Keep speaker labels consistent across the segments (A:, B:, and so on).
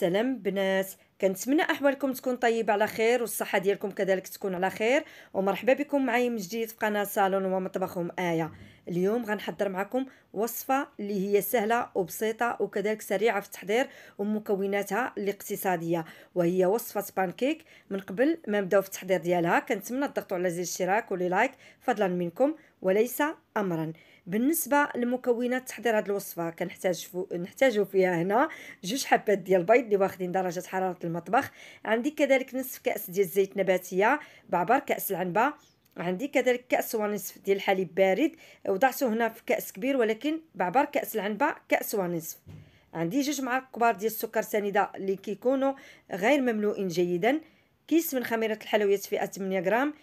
A: سلام بنات كنتمنى احوالكم تكون طيبه على خير والصحه ديالكم كذلك تكون على خير ومرحبا بكم معايا من جديد في قناه صالون ومطبخهم ايه اليوم غنحضر معكم وصفه اللي هي سهله وبسيطه وكذلك سريعه في التحضير ومكوناتها الاقتصاديه وهي وصفه بانكيك من قبل ما نبداو في التحضير ديالها كنتمنى تضغطوا على زر الاشتراك واللايك فضلا منكم وليس امرا بالنسبه لمكونات تحضير هذه الوصفه كنحتاج فو... نحتاجو فيها هنا جوج حبات ديال البيض اللي واخدين درجه حراره المطبخ عندي كذلك نصف كاس ديال الزيت نباتيه بعبر كاس العنبه عندي كذلك كاس ونصف ديال الحليب بارد وضعته هنا في كاس كبير ولكن بعبر كاس العنبه كاس ونصف عندي جوج معالق كبار ديال السكر سنيده اللي كيكونوا غير مملوئين جيدا كيس من خميره الحلويات فئه 8 غرام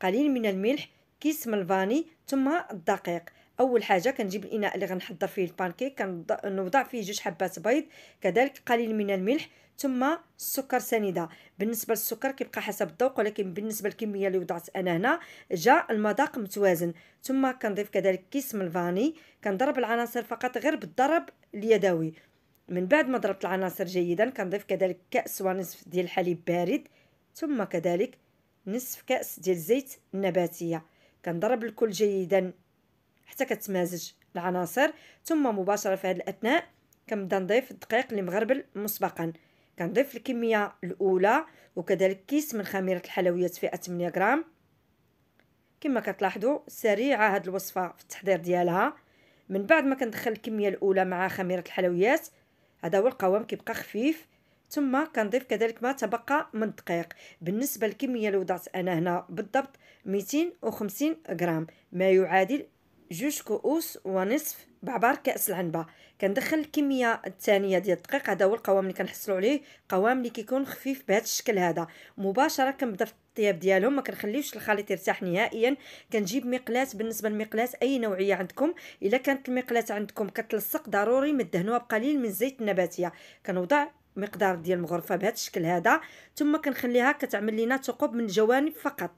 A: قليل من الملح كيس من الفاني ثم الدقيق اول حاجه كنجيب الاناء اللي غنحضر فيه البانكيك كنوضع فيه جوج حبات بيض كذلك قليل من الملح ثم السكر سنيده بالنسبه للسكر كيبقى حسب الذوق ولكن بالنسبه للكميه اللي وضعت انا هنا جا المذاق متوازن ثم كنضيف كذلك كيس من الفاني كنضرب العناصر فقط غير بالضرب اليدوي من بعد ما ضربت العناصر جيدا كنضيف كذلك كاس ونصف ديال الحليب بارد ثم كذلك نصف كاس ديال الزيت النباتيه كنضرب الكل جيدا حتى كتمازج العناصر ثم مباشره في هذه الاثناء كنبدا نضيف الدقيق اللي مغربل مسبقا كنضيف الكميه الاولى وكذلك كيس من خميره الحلويات فئه 8 غرام كما كتلاحظوا سريعه هاد الوصفه في التحضير ديالها من بعد ما كندخل الكميه الاولى مع خميره الحلويات هذا هو القوام كيبقى خفيف ثم كنضيف كذلك ما تبقى من الدقيق بالنسبه للكميه اللي وضعت انا هنا بالضبط 250 غرام ما يعادل جوج كؤوس ونصف بعبار كاس العنبه كندخل الكميه الثانيه ديال الدقيق هذا هو القوام اللي كنحصلوا عليه قوام اللي كيكون خفيف بهذا الشكل هذا مباشره كنبدا في الطياب ديالهم ما كنخليوش الخليط يرتاح نهائيا كنجيب مقلاه بالنسبه للمقلاه اي نوعيه عندكم الا كانت المقلاه عندكم كتلصق ضروري ما بقليل من الزيت النباتيه كنوضع مقدار ديال المغرفه بهذا الشكل هذا ثم كنخليها كتعمل لينا ثقوب من الجوانب فقط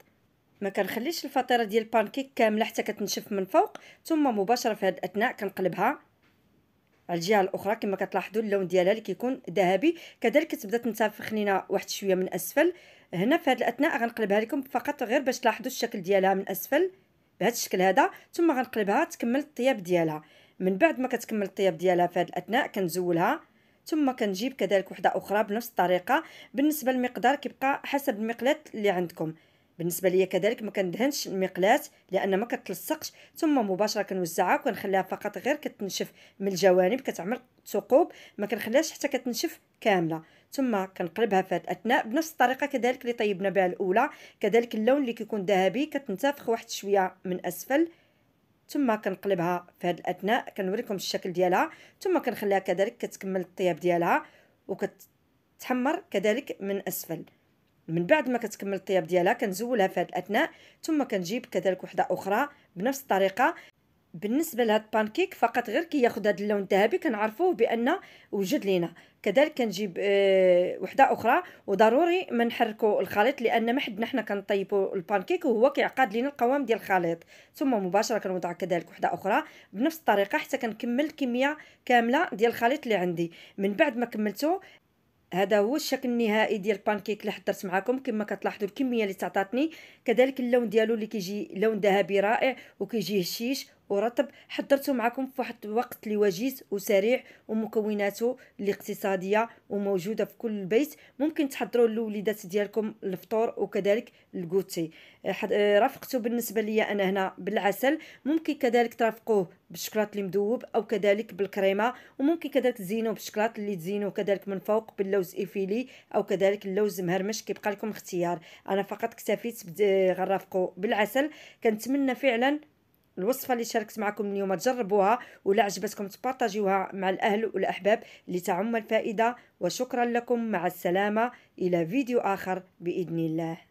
A: ما كنخليش الفطيره ديال البانكيك كامله حتى كتنشف من فوق ثم مباشره في هاد الاثناء كنقلبها على الجهه الاخرى كما كتلاحظوا اللون ديالها اللي كيكون ذهبي كذلك كتبدا تنتفخ لينا واحد شويه من اسفل هنا في هاد الاثناء غنقلبها لكم فقط غير باش تلاحظوا الشكل ديالها من اسفل بهذا الشكل هذا ثم غنقلبها تكمل الطياب ديالها من بعد ما كتكمل الطياب ديالها في هاد الاثناء كنزولها ثم كنجيب كذلك وحده اخرى بنفس الطريقه بالنسبه للمقدار كيبقى حسب المقلات اللي عندكم بالنسبه ليا كذلك ما كندهنش المقلاه لان ما كتلصقش ثم مباشره كنوزعها وكنخليها فقط غير كتنشف من الجوانب كتعمل ثقوب ما كنخليهاش حتى كتنشف كامله ثم كنقلبها في الاثناء بنفس الطريقه كذلك اللي طيبنا بها الاولى كذلك اللون اللي كيكون ذهبي كتنتفخ واحد شويه من اسفل ثم كنقلبها في هذا الاثناء كنوريكم الشكل ديالها ثم كنخليها كذلك كتكمل الطياب ديالها وكتحمر كذلك من اسفل من بعد ما كتكمل الطياب ديالها كنزولها في هذا الاثناء ثم كنجيب كذلك وحده اخرى بنفس الطريقه بالنسبه لهاد البانكيك فقط غير كياخذ كي هذا اللون الذهبي كنعرفوه بان وجد لينا كذلك كنجيب آه وحده اخرى وضروري ما نحركوا الخليط لان ما حدنا حنا كنطيبوا البانكيك وهو كيعقد لينا القوام ديال الخليط ثم مباشره كنوضع كذلك وحده اخرى بنفس الطريقه حتى كنكمل الكميه كامله ديال الخليط اللي عندي من بعد ما كملته هذا هو الشكل النهائي ديال البانكيك اللي حضرت معكم كما كتلاحظوا الكميه اللي تعطاتني كذلك اللون ديالو اللي كيجي لون ذهبي رائع وكيجي هشيش ورطب حضرته معكم في واحد الوقت اللي وجيز وسريع ومكوناته الاقتصاديه وموجوده في كل بيت ممكن تحضروا للوليدات ديالكم الفطور وكذلك الكوتي أه، أه، رافقته بالنسبه ليا انا هنا بالعسل ممكن كذلك ترافقوه بالشكلاط اللي مذوب او كذلك بالكريمه وممكن كذلك تزينوه بالشكلاط اللي تزينوه كذلك من فوق باللوز ايفيلي او كذلك اللوز مهرمش كيبقى لكم اختيار انا فقط اكتفيت أه، غنرافقو بالعسل كنتمنى فعلا الوصفه اللي شاركت معكم اليوم تجربوها ولا عجبتكم تبارطاجيوها مع الاهل والاحباب لتعم الفائده وشكرا لكم مع السلامه الى فيديو اخر باذن الله